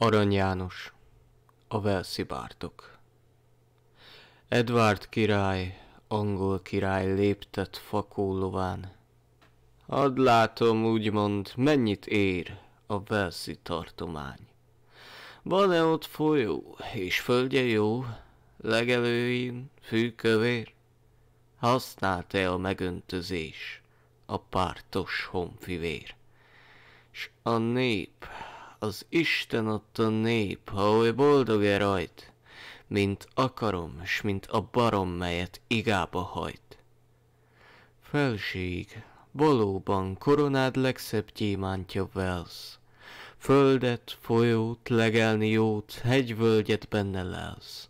Arany János, a Velszibártok Edward király, angol király léptet fakólován. Hadd látom, úgymond, mennyit ér a Velszi tartomány. Van-e ott folyó, és földje jó, legelőin fűkövér? Használt-e a megöntözés, a pártos honfivér? S a nép, az Isten adta nép, ha oly boldog -e rajt, mint akarom, s mint a barom, melyet igába hajt. Felség, valóban koronád legszebb gyémántja velsz, Földet, folyót, legelni jót, hegyvölgyet benne lelsz.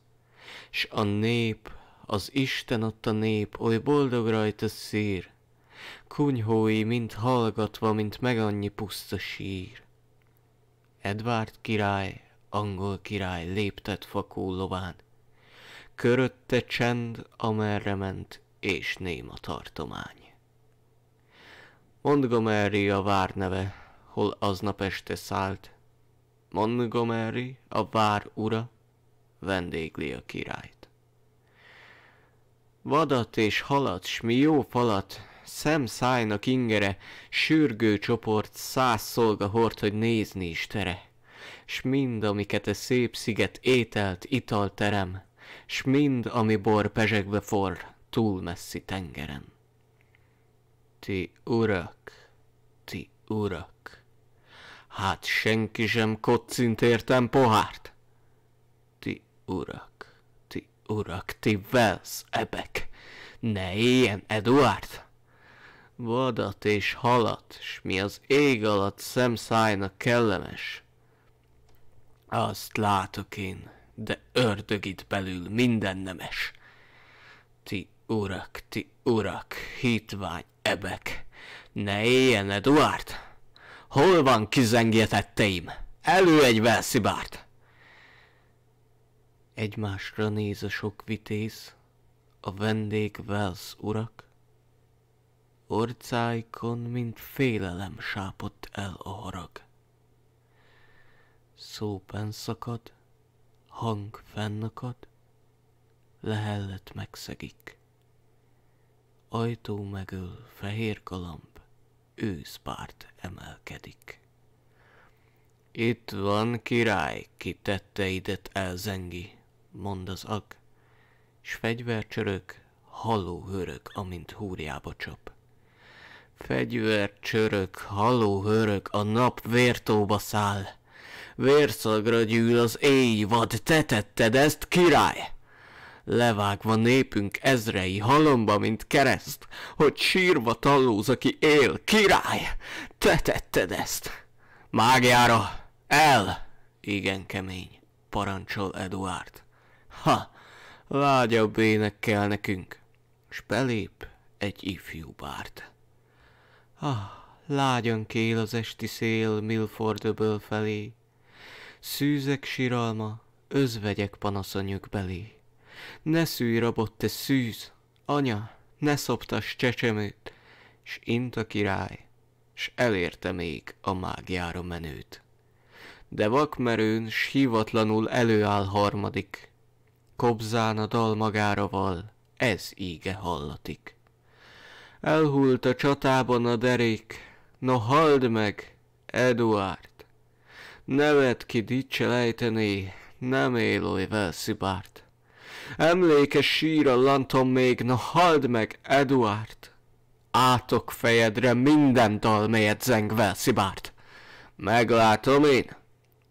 S a nép, az Isten adta nép, oly boldog rajta szír, Kunyhói, mint hallgatva, mint meg annyi puszta sír. Edvárd király, angol király léptet fakó lován. Körötte csend, amerre ment, és néma tartomány. Montgomery a vár neve, hol aznap este szállt. Montgomery a vár ura, vendégli a királyt. Vadat és halat, s mi jó falat, Szem szájnak ingere, sürgő csoport száz szolga hord, hogy nézni is tere. S mind, amiket a szép sziget ételt, ital terem, s mind, ami bor pezsegbe for, túl messzi tengeren. Ti urak, ti urak, hát senki sem koccint értem pohárt. Ti urak, ti urak, ti velsz ebek, ne éljen Eduard! vadat és halat, s mi az ég alatt szemszájnak kellemes. Azt látok én, de ördög itt belül minden nemes. Ti urak, ti urak, hitvány ebek, ne éljen Eduard! Hol van kizengjetetteim? Elő egy velszibárt! Egymásra néz a sok vitéz, a vendég velsz urak, Orcáikon mint félelem sápott el a harag. Szópen szakad, hang fennakad, lehellet megszegik. Ajtó megöl, fehér kalamb, őszpárt emelkedik. Itt van király, ki idet elzengi, mond az ag, s fegyvercsörök, halló hörök, amint húrjába csap. Fegyver, csörök, haló hörök, a nap vértóba száll. Vérszagra gyűl az éj vad, te tetted ezt, király! Levágva népünk ezrei halomba, mint kereszt, hogy sírva talóz, aki él, király! Te tetted ezt! Mágiára! El! Igen kemény, parancsol Eduard. Ha! Lágyabb ének kell nekünk, s belép egy ifjú bárt. Ah, lágyan kél az esti szél Milfordöböl felé, Szűzek síralma, özvegyek panaszanyök belé. Ne szűj rabot, te szűz, anya, ne szoptas csecsemőt, s int a király, s elérte még a mágiára menőt. De vakmerőn, s hivatlanul előáll harmadik, kobzán a dal magára val, ez íge hallatik. Elhult a csatában a derék, no halld meg, Eduard! Nevet ki lejteni, nem él oly velszibárt. Emlékes a lantom még, no halld meg, Eduard! Átok fejedre minden dal, melyet zeng velszibárt. Meglátom én,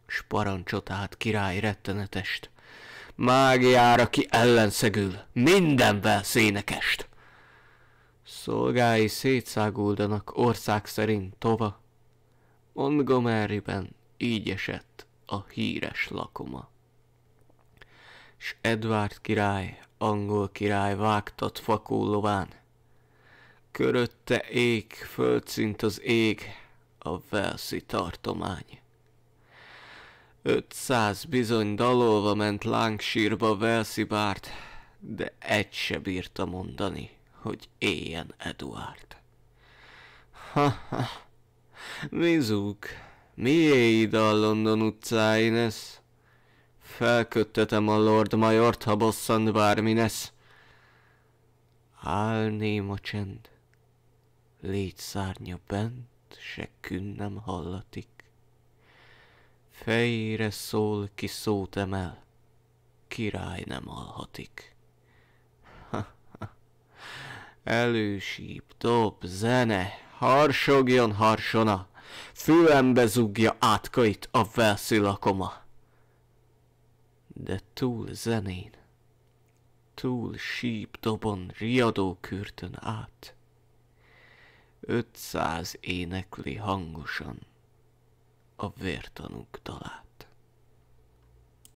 s parancsot át király rettenetest. Mágiára ki ellenszegül, minden velszénekest. Szolgái szétszáguldanak ország szerint tova. Montgomeryben így esett a híres lakoma. S Edward király, angol király vágtat lován, Körötte ég, földszint az ég, a Velszi tartomány. 500 bizony dalolva ment lángsírba Velszi bárt, de egy se bírta mondani hogy éljen Eduard. Ha, ha, mizuk, mi ide a London utcáin ez? Felköttetem a Lord Majort, ha bosszant bármi lesz. Áll néma csend, légy szárnya bent, se kün nem hallatik. Fejére szól, ki szót emel, király nem alhatik. Elősíp, top, zene, harsogjon harsona, fülembe zugja átkait a velszilakoma. De túl zenén, túl síp dobon, riadó kürtön át, ötszáz énekli hangosan a vértanúk dalát.